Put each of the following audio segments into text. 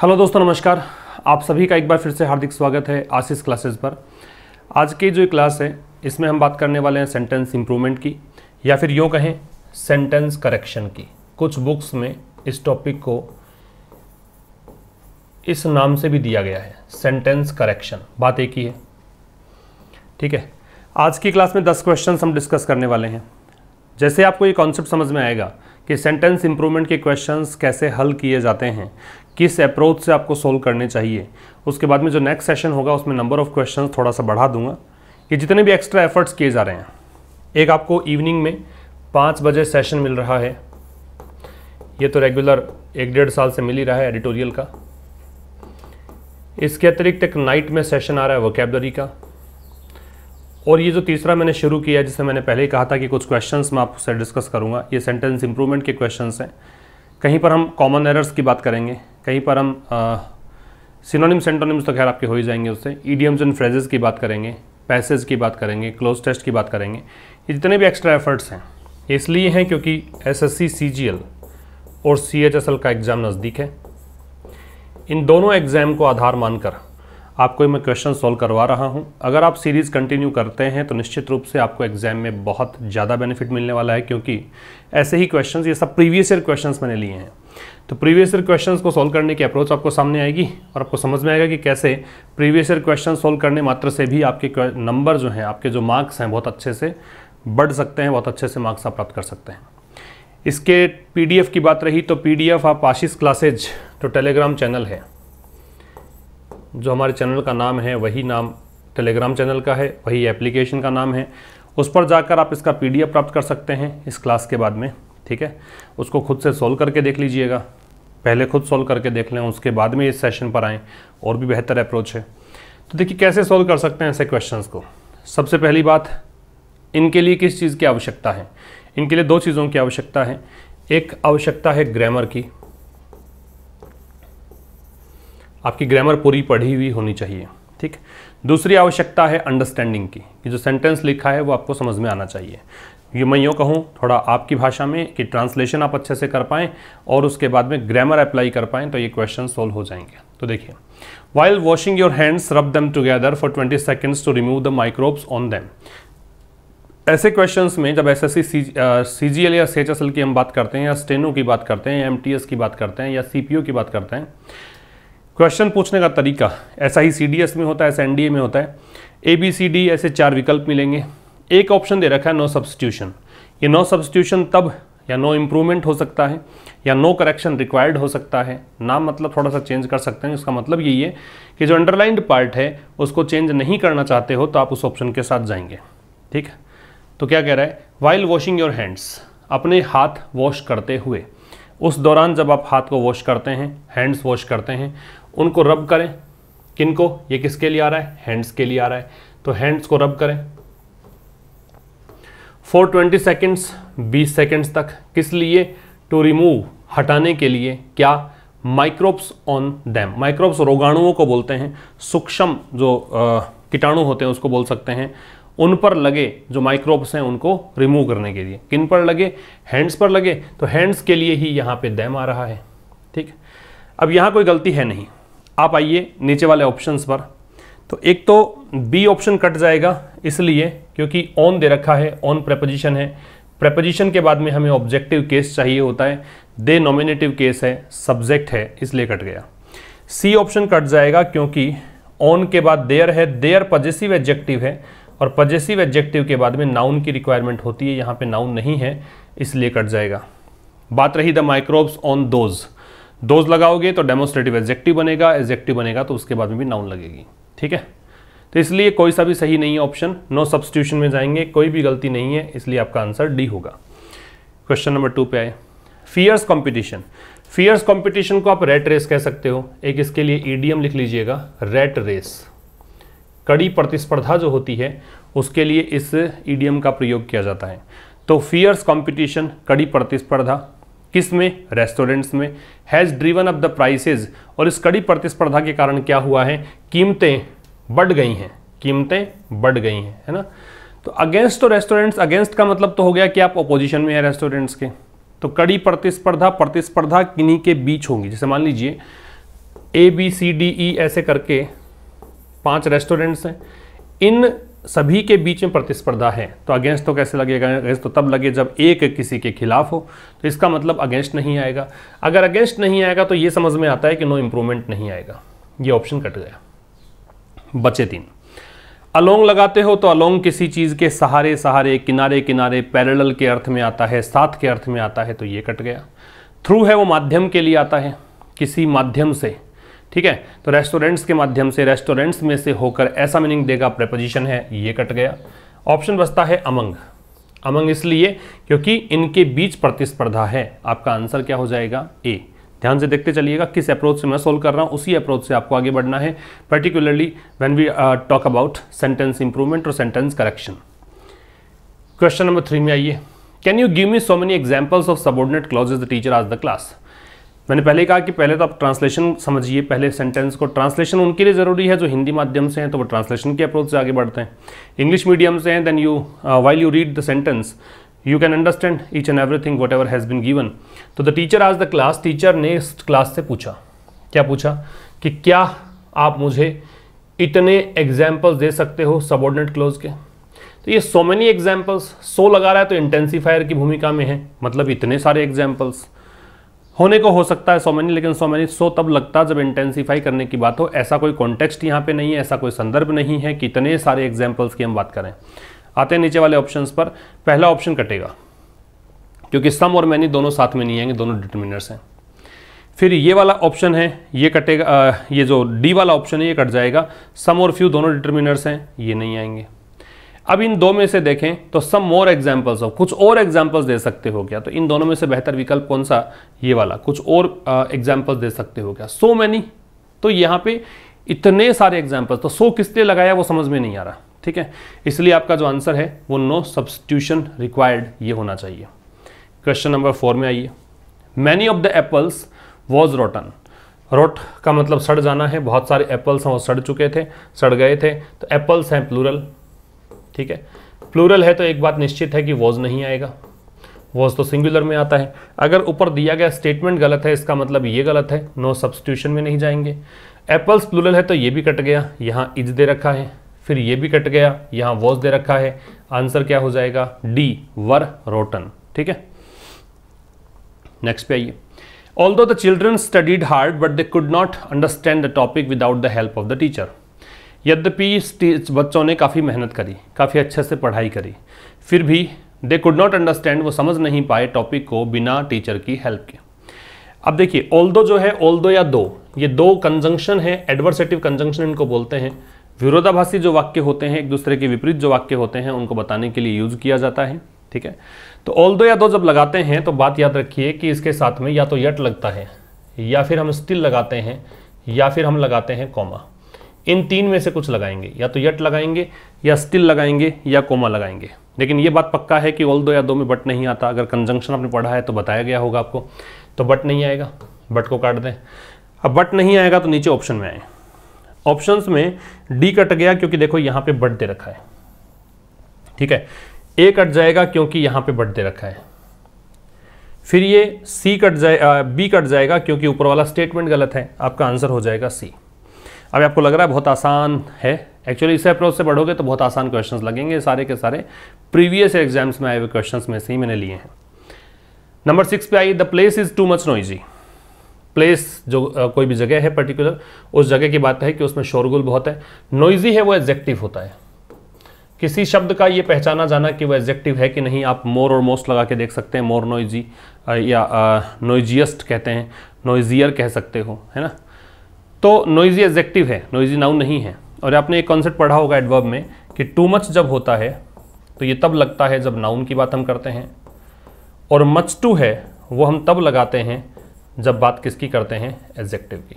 hello दोस्तों नमस्कार आप सभी का एक बार फिर से हार्दिक स्वागत है आशीष क्लासेस पर आज की जो क्लास है इसमें हम बात करने वाले हैं सेंटेंस इम्प्रूवमेंट की या फिर यूँ कहें सेंटेंस करेक्शन की कुछ बुक्स में इस टॉपिक को इस नाम से भी दिया गया है सेंटेंस करेक्शन बात एक ही है ठीक है आज की क्लास में दस क्वेश्चन हम डिस्कस करने वाले हैं जैसे आपको ये कॉन्सेप्ट समझ में आएगा कि सेंटेंस इम्प्रूवमेंट के क्वेश्चंस कैसे हल किए जाते हैं किस अप्रोच से आपको सोल्व करने चाहिए उसके बाद में जो नेक्स्ट सेशन होगा उसमें नंबर ऑफ क्वेश्चन थोड़ा सा बढ़ा दूंगा ये जितने भी एक्स्ट्रा एफर्ट्स किए जा रहे हैं एक आपको इवनिंग में पाँच बजे सेशन मिल रहा है ये तो रेगुलर एक डेढ़ साल से मिल ही रहा है एडिटोरियल का इसके अतिरिक्त एक नाइट में सेशन आ रहा है वोकेबलरी का और ये जो तीसरा मैंने शुरू किया जिसे मैंने पहले ही कहा था कि कुछ क्वेश्चंस मैं आपसे डिस्कस करूंगा ये सेंटेंस इंप्रूवमेंट के क्वेश्चंस हैं कहीं पर हम कॉमन एरर्स की बात करेंगे कहीं पर हम सिनोनिम्स सेंटोनिम्स तो खैर आपके हो ही जाएंगे उससे ईडियम्स एंड फ्रेजेस की बात करेंगे पैसेज की बात करेंगे क्लोज टेस्ट की बात करेंगे ये जितने भी एक्स्ट्रा एफर्ट्स हैं इसलिए हैं क्योंकि S S C C G L और सी एच एस एल का एग्ज़ाम नज़दीक है इन दोनों एग्ज़ाम को आधार मानकर आपको मैं क्वेश्चन सॉल्व करवा रहा हूं अगर आप सीरीज़ कंटिन्यू करते हैं तो निश्चित रूप से आपको एग्ज़ाम में बहुत ज़्यादा बेनिफिट मिलने वाला है क्योंकि ऐसे ही क्वेश्चंस ये सब प्रीवियस ईयर क्वेश्चंस मैंने लिए हैं तो प्रीवियस ईयर क्वेश्चन को सॉल्व करने की अप्रोच आपको सामने आएगी और आपको समझ में आएगा कि कैसे प्रीवियस ईयर क्वेश्चन सॉल्व करने मात्र से भी आपके नंबर जो हैं आपके जो मार्क्स हैं बहुत अच्छे से बढ़ सकते हैं बहुत अच्छे से मार्क्स आप प्राप्त कर सकते हैं इसके पी की बात रही तो पीडीएफ आप आशीष क्लासेज जो टेलीग्राम चैनल है जो हमारे चैनल का नाम है वही नाम टेलीग्राम चैनल का है वही एप्लीकेशन का नाम है उस पर जाकर आप इसका पीडीएफ प्राप्त कर सकते हैं इस क्लास के बाद में ठीक है उसको खुद से सोल्व करके देख लीजिएगा पहले खुद सोल्व करके देख लें उसके बाद में इस सेशन पर आएँ और भी बेहतर अप्रोच है तो देखिए कैसे सोल्व कर सकते हैं ऐसे क्वेश्चन को सबसे पहली बात इनके लिए किस चीज़ की आवश्यकता है इनके लिए दो चीज़ों की आवश्यकता है एक आवश्यकता है ग्रामर की आपकी ग्रामर पूरी पढ़ी हुई होनी चाहिए ठीक दूसरी आवश्यकता है अंडरस्टैंडिंग की कि जो सेंटेंस लिखा है वो आपको समझ में आना चाहिए ये मैं यूँ कहूँ थोड़ा आपकी भाषा में कि ट्रांसलेशन आप अच्छे से कर पाएँ और उसके बाद में ग्रामर अप्लाई कर पाएँ तो ये क्वेश्चन सोल्व हो जाएंगे तो देखिए while washing your hands rub them together for twenty seconds to remove the microbes on them ऐसे क्वेश्चंस में जब S S C G L या सी एच एस एल की हम बात करते हैं या स्टेनो की बात करते हैं या एम टी एस की बात करते हैं या सी पी ओ की बात करते हैं क्वेश्चन पूछने का तरीका ऐसा ही सी डी एस में होता है ऐसा एन डी ए में होता है ए बी सी डी ऐसे चार विकल्प मिलेंगे एक ऑप्शन दे रखा है नो सब्सटीट्यूशन ये नो सब्सटीट्यूशन तब या नो इम्प्रूवमेंट हो सकता है या नो करेक्शन रिक्वायर्ड हो सकता है नाम मतलब थोड़ा सा चेंज कर सकते हैं इसका मतलब यही है कि जो अंडरलाइंड पार्ट है उसको चेंज नहीं करना चाहते हो तो आप उस ऑप्शन के साथ जाएंगे ठीक है तो क्या कह रहा है वाइल वॉशिंग योर हैंड्स अपने हाथ वॉश करते हुए उस दौरान जब आप हाथ को वॉश करते हैं हैंड्स वॉश करते हैं उनको रब करें किनको ये किसके लिए आ रहा है हैंड्स के लिए आ रहा है तो हैंड्स को रब करें फॉर ट्वेंटी सेकेंड्स बीस सेकेंड्स तक किस लिए टू रिमूव हटाने के लिए क्या माइक्रोब्स ऑन डैम माइक्रोब्स रोगाणुओं को बोलते हैं सूक्ष्म जो कीटाणु होते हैं उसको बोल सकते हैं उन पर लगे जो माइक्रोब्स हैं उनको रिमूव करने के लिए किन पर लगे हैंड्स पर लगे तो हैंड्स के लिए ही यहाँ पे डैम आ रहा है ठीक अब यहाँ कोई गलती है नहीं आप आइए नीचे वाले ऑप्शंस पर तो एक तो बी ऑप्शन कट जाएगा इसलिए क्योंकि ऑन दे रखा है ऑन प्रपोजिशन है प्रपोजिशन के बाद में हमें ऑब्जेक्टिव केस चाहिए होता है दे नॉमिनेटिव केस है सब्जेक्ट है इसलिए कट गया सी ऑप्शन कट जाएगा क्योंकि ऑन के बाद देयर है देयर पजेसिव एडजेक्टिव है और पजेसिव एडजेक्टिव के बाद में नाउन की रिक्वायरमेंट होती है यहाँ पे नाउन नहीं है इसलिए कट जाएगा बात रही the microbes on those those लगाओगे तो डेमोस्ट्रेटिव एडजेक्टिव बनेगा एडजेक्टिव बनेगा तो उसके बाद में भी नाउन लगेगी ठीक है तो इसलिए कोई सा भी सही नहीं है ऑप्शन नो सब्सटीट्यूशन में जाएंगे कोई भी गलती नहीं है इसलिए आपका आंसर डी होगा क्वेश्चन नंबर टू पे आए फियर्स कॉम्पिटिशन फियर्स कॉम्पिटिशन को आप रेट रेस कह सकते हो एक इसके लिए ईडीएम लिख लीजिएगा रेट रेस कड़ी प्रतिस्पर्धा जो होती है उसके लिए इस ईडीएम का प्रयोग किया जाता है तो फियर्स कॉम्पिटिशन कड़ी प्रतिस्पर्धा किस में रेस्टोरेंट्स में has driven up the prices और इस कड़ी प्रतिस्पर्धा के कारण क्या हुआ है कीमतें बढ़ गई हैं कीमतें बढ़ गई हैं है ना तो अगेंस्ट तो रेस्टोरेंट्स अगेंस्ट का मतलब तो हो गया कि आप अपोजिशन में हैं रेस्टोरेंट्स के तो कड़ी प्रतिस्पर्धा प्रतिस्पर्धा किन्हीं के बीच होंगी जैसे मान लीजिए A B C D E ऐसे करके पांच रेस्टोरेंट्स हैं इन सभी के बीच में प्रतिस्पर्धा है तो अगेंस्ट तो कैसे लगेगा अगेंस्ट तो तब लगे जब एक किसी के खिलाफ हो तो इसका मतलब अगेंस्ट नहीं आएगा अगर अगेंस्ट नहीं आएगा तो ये समझ में आता है कि नो इम्प्रूवमेंट नहीं आएगा ये ऑप्शन कट गया बचे तीन अलोंग लगाते हो तो अलोंग किसी चीज़ के सहारे सहारे किनारे किनारे पैरेलल के अर्थ में आता है साथ के अर्थ में आता है तो ये कट गया थ्रू है वो माध्यम के लिए आता है किसी माध्यम से ठीक है तो रेस्टोरेंट्स के माध्यम से रेस्टोरेंट्स में से होकर ऐसा मीनिंग देगा प्रपोजिशन है ये कट गया ऑप्शन बचता है अमंग अमंग इसलिए क्योंकि इनके बीच प्रतिस्पर्धा है आपका आंसर क्या हो जाएगा ए ध्यान से देखते चलिएगा किस अप्रोच से मैं सोल्व कर रहा हूँ उसी अप्रोच से आपको आगे बढ़ना है particularly when we talk about sentence improvement और sentence correction question number three में आइए can you give me so many examples of subordinate clauses the teacher आज द क्लास मैंने पहले कहा कि पहले तो आप ट्रांसलेशन समझिए पहले सेंटेंस को ट्रांसलेशन उनके लिए ज़रूरी है जो हिंदी माध्यम से हैं तो वो ट्रांसलेशन के अप्रोच से आगे बढ़ते हैं इंग्लिश मीडियम से हैं then you while you read the sentence you can understand each and everything whatever has been given तो द टीचर आज द क्लास टीचर ने इस क्लास से पूछा क्या पूछा कि क्या आप मुझे इतने एग्जाम्पल्स दे सकते हो सबॉर्डिनेट क्लोज के तो ये सो मैनी एग्जाम्पल्स सो लगा रहा है तो इंटेंसीफायर की भूमिका में है मतलब इतने सारे एग्जाम्पल्स होने को हो सकता है सो मैनी लेकिन सो मैनी सो तब लगता है जब इंटेंसीफाई करने की बात हो ऐसा कोई कॉन्टेक्स्ट यहाँ पे नहीं है ऐसा कोई संदर्भ नहीं है कि इतने सारे एग्जाम्पल्स की हम बात करें आते हैं नीचे वाले ऑप्शन पर पहला ऑप्शन कटेगा क्योंकि सम और मैनी दोनों साथ में नहीं आएंगे दोनों डिटर्मिनर्स हैं फिर ये वाला ऑप्शन है ये कटेगा ये जो डी वाला ऑप्शन है ये कट जाएगा सम और फ्यू दोनों डिटर्मिनर्स हैं ये नहीं आएंगे अब इन दो में से देखें तो सम मोर एग्जाम्पल्स ऑफ कुछ और एग्जाम्पल्स दे सकते हो क्या तो इन दोनों में से बेहतर विकल्प कौन सा ये वाला कुछ और एग्जाम्पल्स दे सकते हो क्या सो so मैनी तो यहाँ पे इतने सारे एग्जाम्पल्स तो सो किस लिए लगाया वो समझ में नहीं आ रहा ठीक है इसलिए आपका जो आंसर है वो नो सब्सटीट्यूशन रिक्वायर्ड ये होना चाहिए क्वेश्चन नंबर फोर में आइए many of the apples was rotten rot का मतलब सड़ जाना है बहुत सारे एप्पल्स हैं वो सड़ चुके थे सड़ गए थे तो एप्पल्स हैं प्लूरल ठीक है प्लूरल है तो एक बात निश्चित है कि वॉज नहीं आएगा वॉज तो सिंगुलर में आता है अगर ऊपर दिया गया स्टेटमेंट गलत है इसका मतलब ये गलत है नो no सब्सटीट्यूशन में नहीं जाएंगे एप्पल्स प्लूरल है तो ये भी कट गया यहाँ इज दे रखा है फिर ये भी कट गया यहाँ वॉज दे रखा है आंसर क्या हो जाएगा डी वर रोटन ठीक है नेक्स्ट पे आइए although the children studied hard but they could not understand the topic without the help of the teacher यद्यपि बच्चों ने काफ़ी मेहनत करी काफ़ी अच्छे से पढ़ाई करी फिर भी दे कुड नॉट अंडरस्टैंड वो समझ नहीं पाए टॉपिक को बिना टीचर की हेल्प के अब देखिए ऑल दो जो है ऑल दो या दो ये दो कंजंक्शन है एडवर्सेटिव कंजंक्शन इनको बोलते हैं विरोधाभासी जो वाक्य होते हैं एक दूसरे के विपरीत जो वाक्य होते हैं उनको बताने के लिए यूज किया जाता है ठीक है तो ऑल दो या दो तो जब लगाते हैं तो बात याद रखिए कि इसके साथ में या तो यट लगता है या फिर हम स्टिल लगाते हैं या फिर हम लगाते हैं कॉमा इन तीन में से कुछ लगाएंगे या तो यट लगाएंगे या स्टिल लगाएंगे या कोमा लगाएंगे लेकिन ये बात पक्का है कि ऑल दो या दो में बट नहीं आता अगर कंजंक्शन आपने पढ़ा है तो बताया गया होगा आपको तो बट नहीं आएगा बट को काट दें अब बट नहीं आएगा तो नीचे ऑप्शन में आए ऑप्शंस में डी कट गया क्योंकि देखो यहां पे बट दे रखा है ठीक है ए कट जाएगा क्योंकि यहां पे बट दे रखा है फिर ये सी कट जाए बी कट जाएगा क्योंकि ऊपर वाला स्टेटमेंट गलत है आपका आंसर हो जाएगा सी अब आपको लग रहा है बहुत आसान है एक्चुअली इस अप्रोच से बढ़ोगे तो बहुत आसान क्वेश्चंस लगेंगे सारे के सारे प्रीवियस एग्जाम्स में आए हुए क्वेश्चंस में से ही मैंने लिए हैं नंबर सिक्स पे आइए the place is too much noisy place जो कोई भी जगह है पर्टिकुलर उस जगह की बात है कि उसमें शोरगुल बहुत है नोइजी है वो एग्जेक्टिव होता है किसी शब्द का ये पहचाना जाना कि वो एग्जेक्टिव है कि नहीं आप मोर और मोस्ट लगा के देख सकते हैं मोर नोइजी या नोइजियस्ट कहते हैं नोइजियर कह सकते हो है ना तो नोइजी एग्जेक्टिव है नोइजी नाउन नहीं है और आपने एक कॉन्सेप्ट पढ़ा होगा एडवर्ब में कि टू मच जब होता है तो ये तब लगता है जब नाउन की बात हम करते हैं और मच टू है वो हम तब लगाते हैं जब बात किसकी करते हैं एग्जेक्टिव की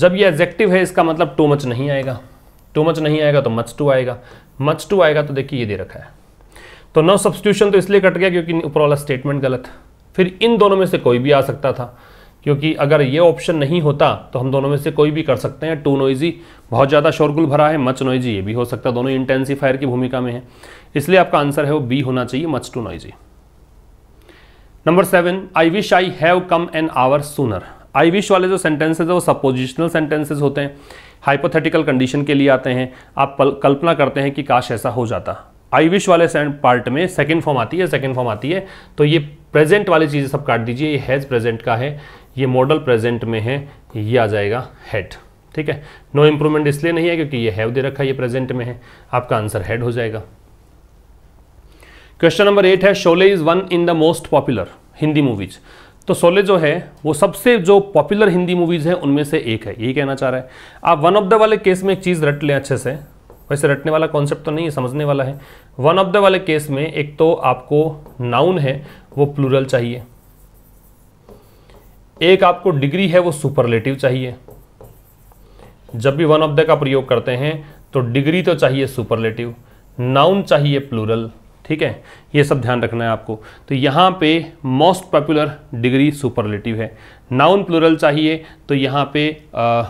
जब ये एग्जेक्टिव है इसका मतलब टू मच नहीं आएगा टू मच नहीं आएगा तो मच टू आएगा मच टू आएगा तो देखिए ये दे रखा है तो नो सब्सटीट्यूशन तो इसलिए कट गया क्योंकि ऊपर वाला स्टेटमेंट गलत फिर इन दोनों में से कोई भी आ सकता था क्योंकि अगर ये ऑप्शन नहीं होता तो हम दोनों में से कोई भी कर सकते हैं टू नोइजी बहुत ज़्यादा शोरगुल भरा है मच नोइजी ये भी हो सकता है दोनों इंटेंसीफायर की भूमिका में है इसलिए आपका आंसर है वो बी होना चाहिए much too noisy number seven I wish I have come an hour sooner I wish वाले जो सेंटेंसेज है वो सपोजिशनल सेंटेंसेज होते हैं हाइपोथेटिकल कंडीशन के लिए आते हैं आप कल्पना करते हैं कि काश ऐसा हो जाता आई विश वाले पार्ट में सेकेंड फॉर्म आती है सेकेंड फॉर्म आती है तो ये प्रेजेंट वाली चीज़ें सब काट दीजिए ये हैज़ प्रेजेंट का है ये मॉडल प्रेजेंट में है ये आ जाएगा हेड ठीक है नो इम्प्रूवमेंट इसलिए नहीं है क्योंकि ये हैव दे रखा है ये प्रेजेंट में है आपका आंसर हेड हो जाएगा क्वेश्चन नंबर एट है Sholay is one in the most popular Hindi movies तो शोले जो है वो सबसे जो पॉपुलर हिंदी मूवीज है उनमें से एक है यही कहना चाह रहा है आप वन ऑफ द वाले केस में एक चीज़ रट लें अच्छे से वैसे रटने वाला कॉन्सेप्ट तो नहीं है समझने वाला है वन ऑफ द वाले केस में एक तो आपको नाउन है वो प्लूरल चाहिए एक आपको डिग्री है वो सुपरलेटिव चाहिए जब भी वन ऑफ द का प्रयोग करते हैं तो डिग्री तो चाहिए सुपरलेटिव नाउन चाहिए प्लूरल ठीक है ये सब ध्यान रखना है आपको तो यहाँ पे मोस्ट पॉपुलर डिग्री सुपरलेटिव है नाउन प्लूरल चाहिए तो यहाँ पे आ,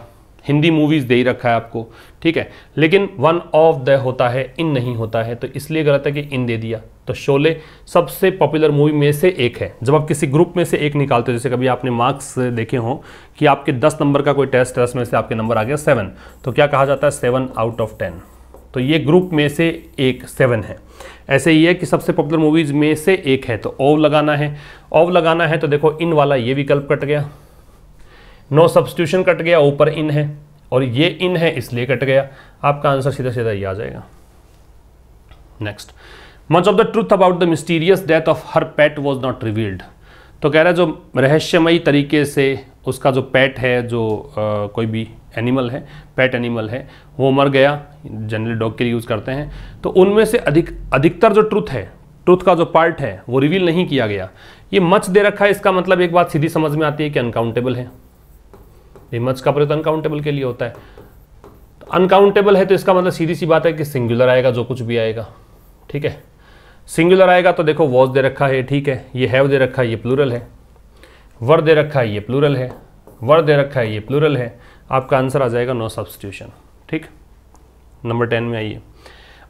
हिंदी मूवीज़ दे ही रखा है आपको ठीक है लेकिन वन ऑफ द होता है इन नहीं होता है तो इसलिए गलत है कि इन दे दिया तो शोले सबसे पॉपुलर मूवी में से एक है जब आप किसी ग्रुप में से एक निकालते हो जैसे कभी आपने मार्क्स देखे हों कि आपके 10 नंबर का कोई टेस्ट है उसमें से आपके नंबर आ गया सेवन तो क्या कहा जाता है सेवन आउट ऑफ टेन तो ये ग्रुप में से एक सेवन है ऐसे ही है कि सबसे पॉपुलर मूवीज़ में से एक है तो ओव लगाना है ओव लगाना है तो देखो इन वाला ये विकल्प कट गया नो सब्सटीट्यूशन कट गया ऊपर इन है और ये इन है इसलिए कट गया आपका आंसर सीधा सीधा ये आ जाएगा next much of the truth about the mysterious death of her pet was not revealed तो कह रहा है जो रहस्यमयी तरीके से उसका जो पेट है जो आ, कोई भी एनिमल है पेट एनिमल है वो मर गया जनरली डॉग के लिए यूज़ करते हैं तो उनमें से अधिक अधिकतर जो ट्रुथ है ट्रुथ का जो पार्ट है वो रिवील नहीं किया गया ये मच दे रखा है इसका मतलब एक बात सीधी समझ में आती है कि अनकाउंटेबल है ये मच का प्रयोग अनकाउंटेबल के लिए होता है अनकाउंटेबल है तो इसका मतलब सीधी सी बात है कि सिंगुलर आएगा जो कुछ भी आएगा ठीक है सिंगुलर आएगा तो देखो वॉज दे रखा है ठीक है ये हैव दे रखा है ये प्लूरल है वर दे रखा है ये प्लूरल है वर दे रखा है ये प्लूरल है आपका आंसर आ जाएगा नो सब्सटीट्यूशन ठीक नंबर टेन में आइए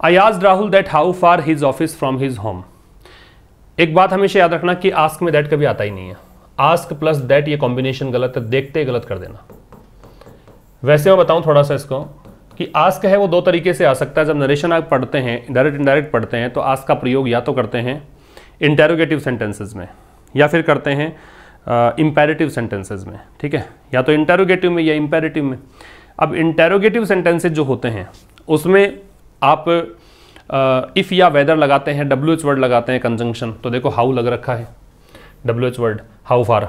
आई आज Rahul that how far his office from his home एक बात हमेशा याद रखना कि आस्क में दैट कभी आता ही नहीं है आस्क प्लस दैट ये कॉम्बिनेशन गलत है देखते गलत कर देना वैसे मैं बताऊं थोड़ा सा इसको कि आस्क है वो दो तरीके से आ सकता है जब नरेशन आप पढ़ते हैं डायरेक्ट इनडायरेक्ट पढ़ते हैं तो आस्क का प्रयोग या तो करते हैं इंटेरोगेटिव सेंटेंसेज में या फिर करते हैं इम्पेरेटिव सेंटेंसेज में ठीक है या तो इंटेरोगेटिव में या इम्पेरेटिव में अब इंटेरोगेटिव सेंटेंसेज जो होते हैं उसमें आप इफ़ uh, या वेदर लगाते हैं डब्ल्यू एच वर्ड लगाते हैं कंजंक्शन तो देखो हाउ लग रखा है W H word how far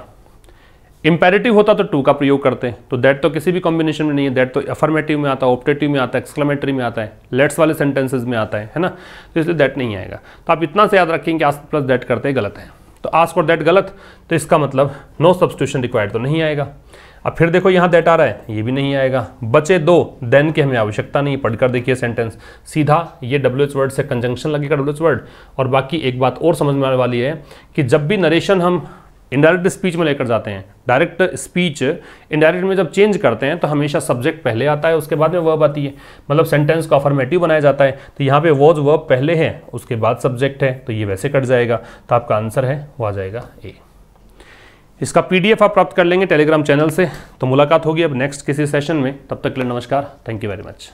imperative होता तो टू का प्रयोग करते हैं तो दैट तो किसी भी कॉम्बिनेशन में नहीं है दैट तो अफर्मेटिव में आता है ऑप्टेटिव में आता है एक्सक्लेमेटरी में आता है लेट्स वाले सेंटेंसेज में आता है है ना तो इसलिए दैट नहीं आएगा तो आप इतना से याद रखें कि आस प्लस दैट करते गलत है तो आस फॉर दैट गलत तो इसका मतलब नो सब्सिट्यूशन रिक्वायर्ड तो नहीं आएगा अब फिर देखो यहाँ दैट आ रहा है ये भी नहीं आएगा बचे दो देन की हमें आवश्यकता नहीं पढ़कर देखिए सेंटेंस सीधा ये डब्ल्यू एच वर्ड से कंजंक्शन लगेगा डब्ल्यू एच वर्ड और बाकी एक बात और समझ में आने वाली है कि जब भी नरेशन हम इनडायरेक्ट स्पीच में लेकर जाते हैं डायरेक्ट स्पीच इनडायरेक्ट में जब चेंज करते हैं तो हमेशा सब्जेक्ट पहले आता है उसके बाद में वर्ब आती है मतलब सेंटेंस को अफर्मेटिव बनाया जाता है तो यहाँ पे वॉज वर्ब पहले है उसके बाद सब्जेक्ट है तो ये वैसे कट जाएगा तो आपका आंसर है वो आ जाएगा ए इसका पी आप प्राप्त कर लेंगे टेलीग्राम चैनल से तो मुलाकात होगी अब नेक्स्ट किसी सेशन में तब तक के लिए नमस्कार थैंक यू वेरी मच